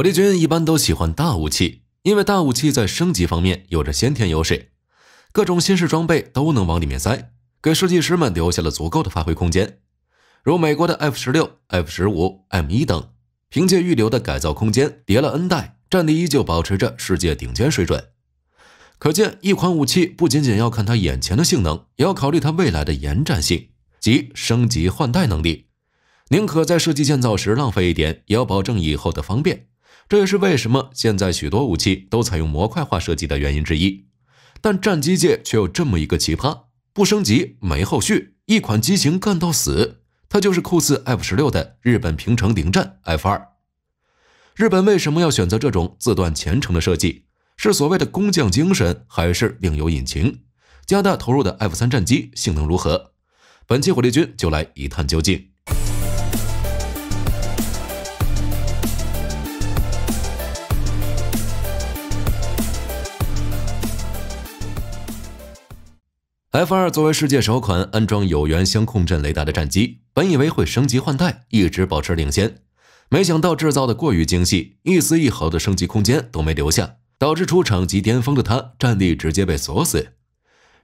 火力军一般都喜欢大武器，因为大武器在升级方面有着先天优势，各种新式装备都能往里面塞，给设计师们留下了足够的发挥空间。如美国的 F 十六、F 十五、M 一等，凭借预留的改造空间叠了 N 代，战力依旧保持着世界顶尖水准。可见，一款武器不仅仅要看它眼前的性能，也要考虑它未来的延展性及升级换代能力，宁可在设计建造时浪费一点，也要保证以后的方便。这也是为什么现在许多武器都采用模块化设计的原因之一，但战机界却有这么一个奇葩：不升级没后续，一款机型干到死。它就是酷似 F 十六的日本平成零战 F 二。日本为什么要选择这种自断前程的设计？是所谓的工匠精神，还是另有隐情？加大投入的 F 三战机性能如何？本期火力军就来一探究竟。F 二作为世界首款安装有源相控阵雷达的战机，本以为会升级换代，一直保持领先，没想到制造的过于精细，一丝一毫的升级空间都没留下，导致出厂即巅峰的它战力直接被锁死。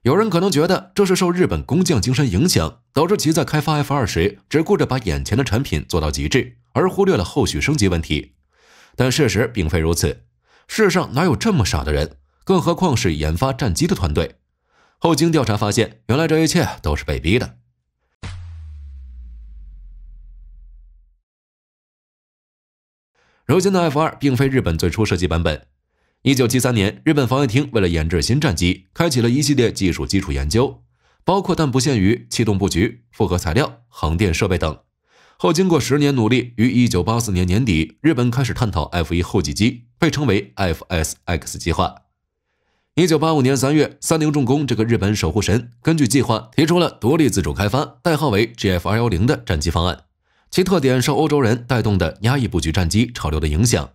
有人可能觉得这是受日本工匠精神影响，导致其在开发 F 二时只顾着把眼前的产品做到极致，而忽略了后续升级问题。但事实并非如此，世上哪有这么傻的人？更何况是研发战机的团队。后经调查发现，原来这一切都是被逼的。如今的 F 二并非日本最初设计版本。一九七三年，日本防卫厅为了研制新战机，开启了一系列技术基础研究，包括但不限于气动布局、复合材料、航电设备等。后经过十年努力，于一九八四年年底，日本开始探讨 F 一后继机，被称为 FSX 计划。一九八五年三月，三菱重工这个日本守护神，根据计划提出了独立自主开发代号为 G F 二幺零的战机方案。其特点受欧洲人带动的压抑布局战机潮流的影响。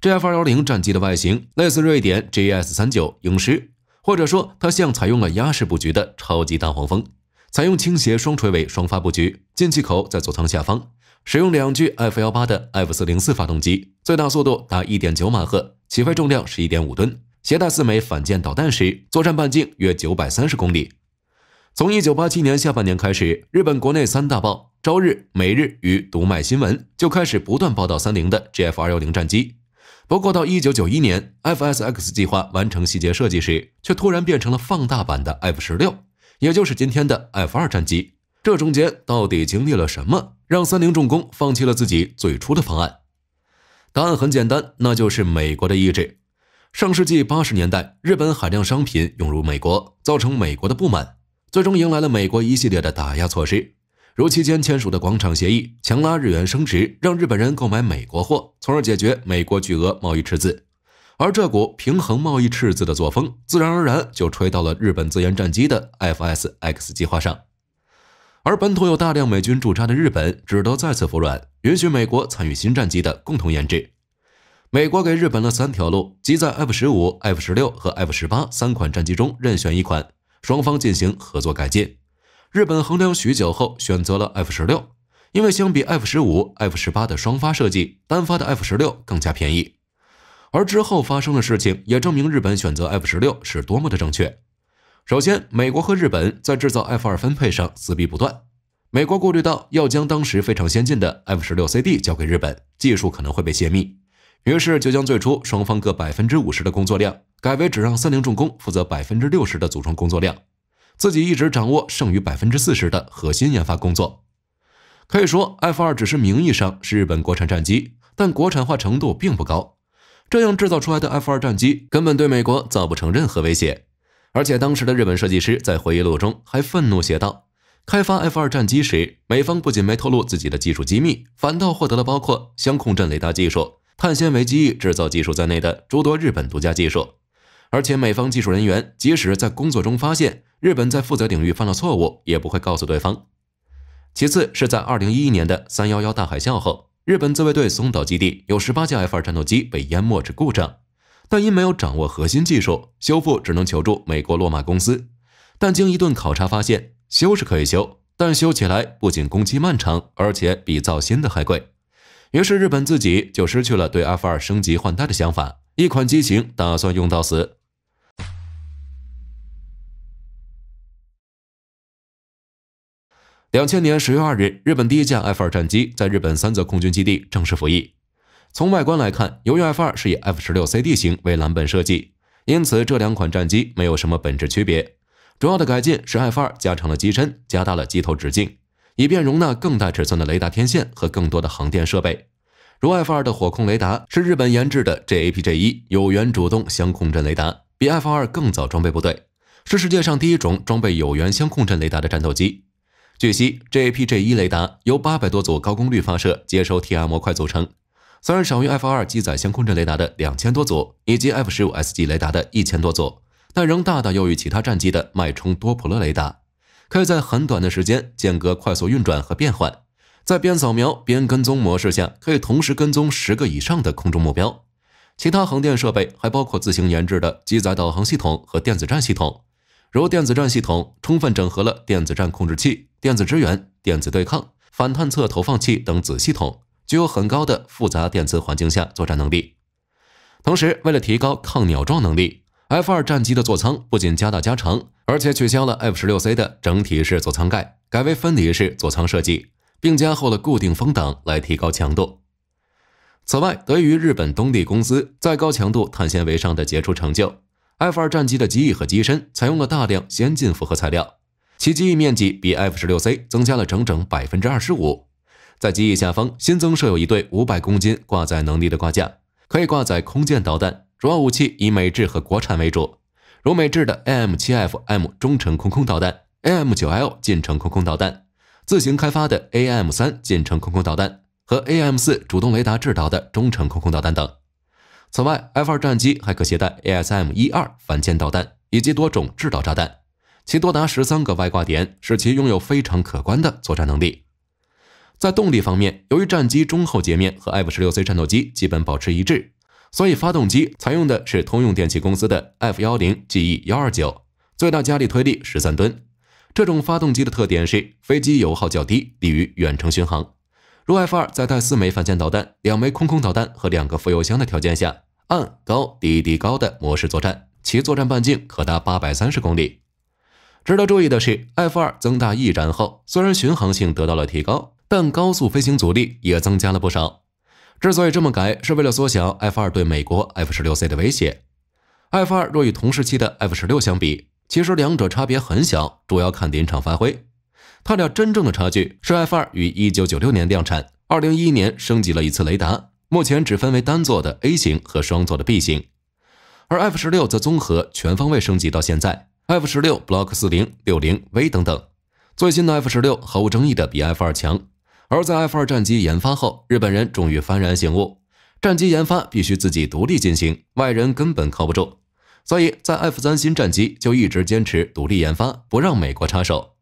G F 二幺零战机的外形类似瑞典 G S 三九鹰狮，或者说它像采用了鸭式布局的超级大黄蜂。采用倾斜双垂尾双发布局，进气口在座舱下方，使用两具 F 幺八的 F 四零四发动机，最大速度达一点九马赫，起飞重量是一点五吨。携带四枚反舰导弹时，作战半径约九百三十公里。从一九八七年下半年开始，日本国内三大报《朝日》《每日》与《读卖新闻》就开始不断报道三菱的 Gf 二幺零战机。不过到一九九一年，FSX 计划完成细节设计时，却突然变成了放大版的 F 十六，也就是今天的 F 二战机。这中间到底经历了什么，让三菱重工放弃了自己最初的方案？答案很简单，那就是美国的意志。上世纪八十年代，日本海量商品涌入美国，造成美国的不满，最终迎来了美国一系列的打压措施，如期间签署的广场协议，强拉日元升值，让日本人购买美国货，从而解决美国巨额贸易赤字。而这股平衡贸易赤字的作风，自然而然就吹到了日本自研战机的 FSX 计划上。而本土有大量美军驻扎的日本，只得再次服软，允许美国参与新战机的共同研制。美国给日本了三条路，即在 F 十五、F 十六和 F 十八三款战机中任选一款，双方进行合作改进。日本衡量许久后选择了 F 十六，因为相比 F 十五、F 十八的双发设计，单发的 F 十六更加便宜。而之后发生的事情也证明日本选择 F 十六是多么的正确。首先，美国和日本在制造 F 二分配上撕逼不断。美国顾虑到要将当时非常先进的 F 十六 CD 交给日本，技术可能会被泄密。于是就将最初双方各百分之五十的工作量改为只让三菱重工负责百分之六十的组装工作量，自己一直掌握剩余百分之四十的核心研发工作。可以说，F 二只是名义上是日本国产战机，但国产化程度并不高。这样制造出来的 F 二战机根本对美国造不成任何威胁。而且当时的日本设计师在回忆录中还愤怒写道：，开发 F 二战机时，美方不仅没透露自己的技术机密，反倒获得了包括相控阵雷达技术。碳纤维机翼制造技术在内的诸多日本独家技术，而且美方技术人员即使在工作中发现日本在负责领域犯了错误，也不会告诉对方。其次是在二零一一年的三幺幺大海啸后，日本自卫队松岛基地有十八架 F 二战斗机被淹没至故障，但因没有掌握核心技术，修复只能求助美国洛马公司。但经一顿考察发现，修是可以修，但修起来不仅工期漫长，而且比造新的还贵。于是日本自己就失去了对 F 二升级换代的想法，一款机型打算用到死。两千年十月二日，日本第一架 F 二战机在日本三泽空军基地正式服役。从外观来看，由于 F 二是以 F 十六 CD 型为蓝本设计，因此这两款战机没有什么本质区别。主要的改进是 F 二加长了机身，加大了机头直径。以便容纳更大尺寸的雷达天线和更多的航电设备，如 F 二的火控雷达是日本研制的 JAPJ 一有源主动相控阵雷达，比 F 二更早装备部队，是世界上第一种装备有源相控阵雷达的战斗机。据悉，JAPJ 一雷达由八百多组高功率发射接收 T R 模块组成，虽然少于 F 二机载相控阵雷达的两千多组，以及 F 十五 SG 雷达的一千多组，但仍大大优于其他战机的脉冲多普勒雷达。可以在很短的时间间隔快速运转和变换，在边扫描边跟踪模式下，可以同时跟踪十个以上的空中目标。其他航电设备还包括自行研制的机载导航系统和电子战系统，如电子战系统充分整合了电子战控制器、电子支援、电子对抗、反探测投放器等子系统，具有很高的复杂电磁环境下作战能力。同时，为了提高抗鸟撞能力。F 二战机的座舱不仅加大加长，而且取消了 F 十六 C 的整体式座舱盖，改为分离式座舱设计，并加厚了固定风挡来提高强度。此外，得益于日本东丽公司在高强度碳纤维上的杰出成就，F 二战机的机翼和机身采用了大量先进复合材料，其机翼面积比 F 十六 C 增加了整整百分之二十五。在机翼下方新增设有一对五百公斤挂载能力的挂架，可以挂载空舰导弹。主要武器以美制和国产为主，如美制的 AM7FM 中程空空导弹、AM9L 近程空空导弹、自行开发的 AM3 近程空空导弹和 AM4 主动雷达制导的中程空空导弹等。此外，F2 战机还可携带 ASM12 反舰导弹以及多种制导炸弹，其多达十三个外挂点，使其拥有非常可观的作战能力。在动力方面，由于战机中后截面和 F16C 战斗机基本保持一致。所以，发动机采用的是通用电气公司的 F- 幺零 GE- 幺二九，最大加力推力十三吨。这种发动机的特点是飞机油耗较低，利于远程巡航。如 F- 二在带四枚反舰导弹、两枚空空导弹和两个副油箱的条件下，按高低低高的模式作战，其作战半径可达八百三十公里。值得注意的是，F- 二增大翼展后，虽然巡航性得到了提高，但高速飞行阻力也增加了不少。之所以这么改，是为了缩小 F 二对美国 F 十六 C 的威胁。F 二若与同时期的 F 十六相比，其实两者差别很小，主要看临场发挥。它俩真正的差距是 F 二于一九九六年量产，二零一一年升级了一次雷达，目前只分为单座的 A 型和双座的 B 型。而 F 十六则综合全方位升级到现在，F 十六 Block 四零、六零、V 等等，最新的 F 十六毫无争议的比 F 二强。而在 F 二战机研发后，日本人终于幡然醒悟，战机研发必须自己独立进行，外人根本靠不住。所以，在 F 三新战机就一直坚持独立研发，不让美国插手。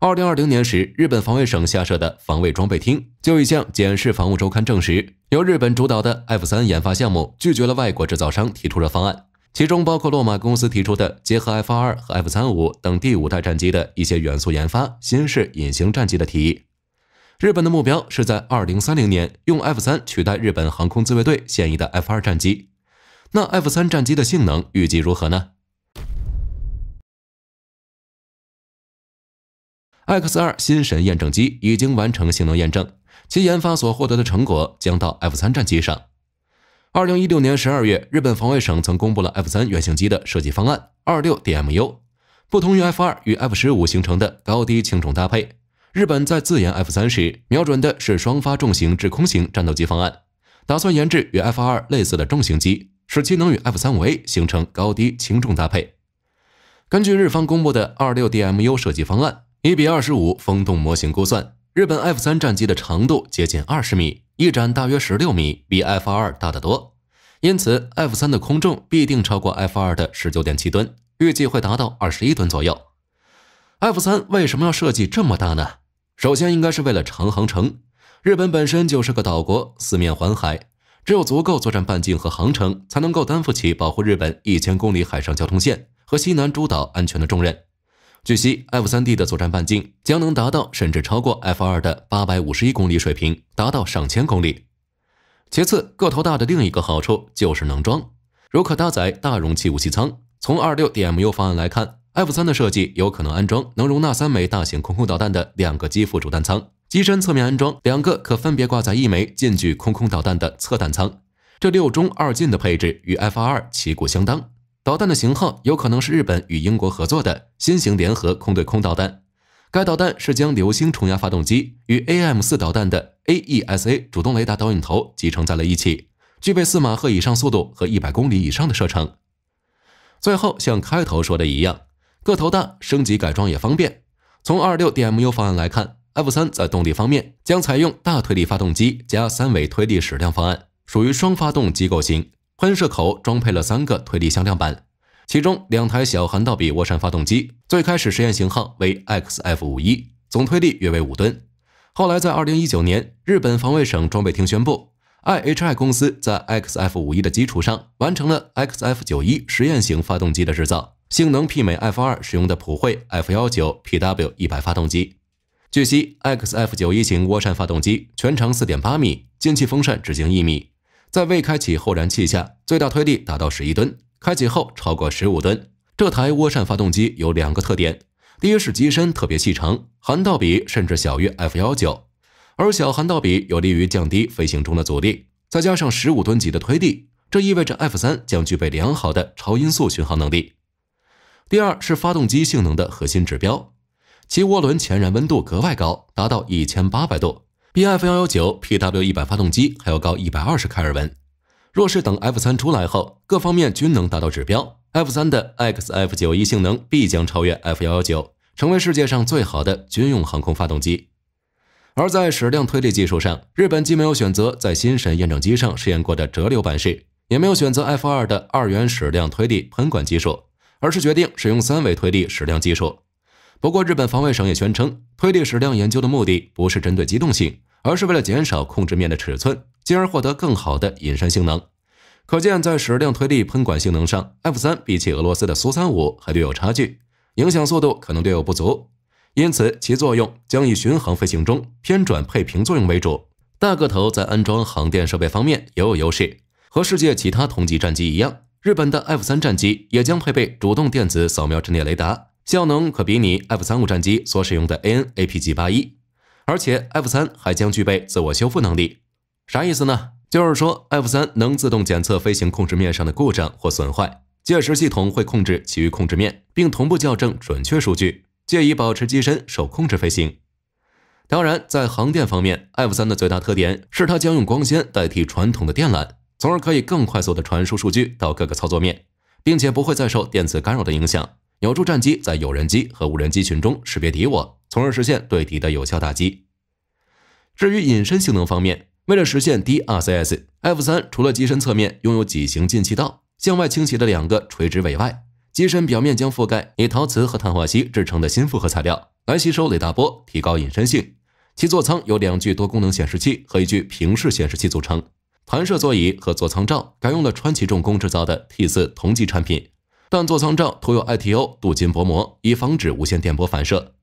二零二零年时，日本防卫省下设的防卫装备厅就已向《简氏防务周刊》证实，由日本主导的 F 三研发项目拒绝了外国制造商提出的方案，其中包括洛马公司提出的结合 F 二和 F 三五等第五代战机的一些元素研发新式隐形战机的提议。日本的目标是在二零三零年用 F 三取代日本航空自卫队现役的 F 二战机。那 F 三战机的性能预计如何呢？X 二新神验证机已经完成性能验证，其研发所获得的成果将到 F 三战机上。二零一六年十二月，日本防卫省曾公布了 F 三原型机的设计方案二六 DMU，不同于 F 二与 F 十五形成的高低轻重搭配。日本在自研 F 三时，瞄准的是双发重型制空型战斗机方案，打算研制与 F 二类似的重型机，使其能与 F 三五 A 形成高低轻重搭配。根据日方公布的二六 DMU 设计方案，一比二十五风洞模型估算，日本 F 三战机的长度接近二十米，翼展大约十六米，比 F 二大得多。因此，F 三的空重必定超过 F 二的十九点七吨，预计会达到二十一吨左右。F 三为什么要设计这么大呢？首先应该是为了长航程。日本本身就是个岛国，四面环海，只有足够作战半径和航程，才能够担负起保护日本一千公里海上交通线和西南诸岛安全的重任。据悉，F 三 D 的作战半径将能达到甚至超过 F 二的八百五十一公里水平，达到上千公里。其次，个头大的另一个好处就是能装，如可搭载大容器武器舱。从二六 DMU 方案来看。F 三的设计有可能安装能容纳三枚大型空空导弹的两个机腹主弹舱，机身侧面安装两个可分别挂载一枚近距空空导弹的侧弹舱。这六中二近的配置与 F 二旗鼓相当。导弹的型号有可能是日本与英国合作的新型联合空对空导弹。该导弹是将流星冲压发动机与 AM 四导弹的 AESA 主动雷达导引头集成在了一起，具备四马赫以上速度和一百公里以上的射程。最后，像开头说的一样。个头大，升级改装也方便。从二六 DMU 方案来看，F 三在动力方面将采用大推力发动机加三维推力矢量方案，属于双发动机构型。喷射口装配了三个推力向量板，其中两台小涵道比涡扇发动机。最开始实验型号为 XF 五一，总推力约为五吨。后来在二零一九年，日本防卫省装备厅宣布，IHI 公司在 XF 五一的基础上完成了 XF 九一实验型发动机的制造。性能媲美 F 二使用的普惠 F 幺九 PW 一百发动机。据悉，XF 九一型涡扇发动机全长四点八米，进气风扇直径一米，在未开启后燃气下，最大推力达到十一吨，开启后超过十五吨。这台涡扇发动机有两个特点：第一是机身特别细长，涵道比甚至小于 F 幺九，而小涵道比有利于降低飞行中的阻力，再加上十五吨级的推力，这意味着 F 三将具备良好的超音速巡航能力。第二是发动机性能的核心指标，其涡轮前燃温度格外高，达到一千八百度，比 F 幺幺九 PW 一百发动机还要高一百二十开尔文。若是等 F 三出来后，各方面均能达到指标，F 三的 XF 九一性能必将超越 F 幺幺九，成为世界上最好的军用航空发动机。而在矢量推力技术上，日本既没有选择在新神验证机上试验过的折流板式，也没有选择 F 二的二元矢量推力喷管技术。而是决定使用三维推力矢量技术。不过，日本防卫省也宣称，推力矢量研究的目的不是针对机动性，而是为了减少控制面的尺寸，进而获得更好的隐身性能。可见，在矢量推力喷管性能上，F 三比起俄罗斯的苏三五还略有差距，影响速度可能略有不足。因此，其作用将以巡航飞行中偏转配平作用为主。大个头在安装航电设备方面也有优势，和世界其他同级战机一样。日本的 F 三战机也将配备主动电子扫描阵列雷达，效能可比拟 F 三五战机所使用的 AN/APG 八一，而且 F 三还将具备自我修复能力。啥意思呢？就是说 F 三能自动检测飞行控制面上的故障或损坏，届时系统会控制其余控制面，并同步校正准确数据，借以保持机身手控制飞行。当然，在航电方面，F 三的最大特点是它将用光纤代替传统的电缆。从而可以更快速的传输数据到各个操作面，并且不会再受电磁干扰的影响，有助战机在有人机和无人机群中识别敌我，从而实现对敌的有效打击。至于隐身性能方面，为了实现 d RCS，F 三除了机身侧面拥有几型进气道、向外倾斜的两个垂直尾外，机身表面将覆盖以陶瓷和碳化锡制成的新复合材料来吸收雷达波，提高隐身性。其座舱由两具多功能显示器和一具平视显示器组成。弹射座椅和座舱罩改用了川崎重工制造的 T 四同级产品，但座舱罩涂有 ITO 镀金薄膜，以防止无线电波反射。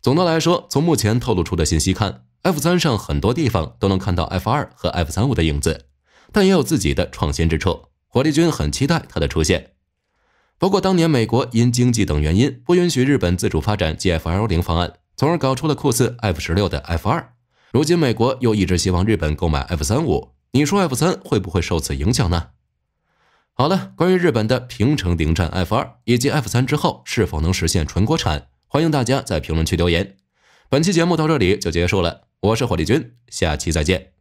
总的来说，从目前透露出的信息看，F 三上很多地方都能看到 F 二和 F 三五的影子，但也有自己的创新之处。火力军很期待它的出现。不过，当年美国因经济等原因不允许日本自主发展 GFL 零方案，从而搞出了酷似 F 十六的 F 二。如今，美国又一直希望日本购买 F 三五。你说 F 三会不会受此影响呢？好了，关于日本的平城零战 F 二以及 F 三之后是否能实现纯国产，欢迎大家在评论区留言。本期节目到这里就结束了，我是火力军，下期再见。